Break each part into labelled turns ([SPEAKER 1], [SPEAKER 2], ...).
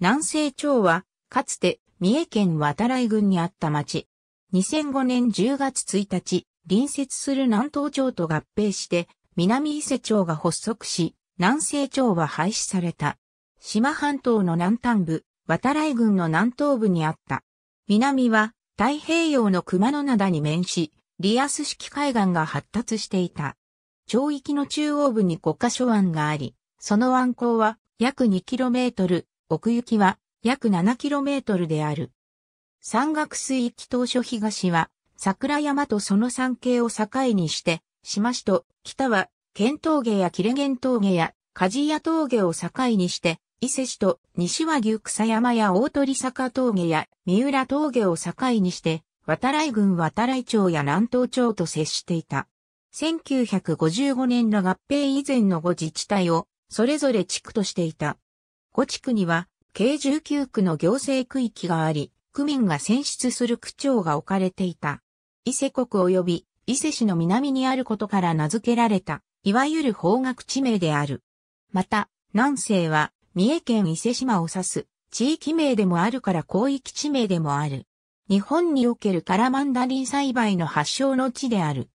[SPEAKER 1] 南西
[SPEAKER 2] 町は、かつて三重県渡来郡にあった町。2005年10月1日、隣接する南東町と合併して、南伊勢町が発足し、南西町は廃止された。島半島の南端部、渡来郡の南東部にあった。南は太平洋の熊野灘に面し、リアス式海岸が発達していた。町域の中央部に5カ所湾があり、その湾口は約2トル、奥行きは約 7km である。山岳水域当初東は桜山とその山系を境にして、島市と北は剣峠や切ン峠や鍛冶屋峠を境にして、伊勢市と西和牛草山や大鳥坂峠や三浦峠を境にして、渡来郡渡来町や南東町と接していた。1955年の合併以前の5自治体を、それぞれ地区としていた。5地区には、計19区の行政区域があり、区民が選出する区長が置かれていた。伊勢国及び伊勢市の南にあることから名付けられた、いわゆる方角地名である。また、南西は、三重県伊勢島を指す、地域名でもあるから広域地名でもある。日本におけるカラマンダリン栽培の発祥の地である。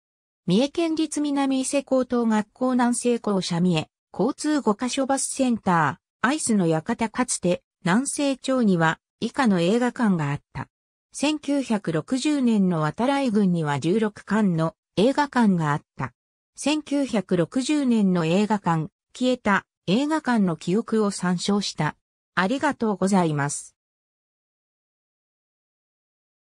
[SPEAKER 2] 三重県立南伊勢高等学校南西校舎三重、交通5カ所バスセンター。アイスの館かつて南西町には以下の映画館があった。1960年の渡来郡には16館の映画館があった。1960年の映画館、消えた映画館の記憶を参照した。ありがとうございま
[SPEAKER 1] す。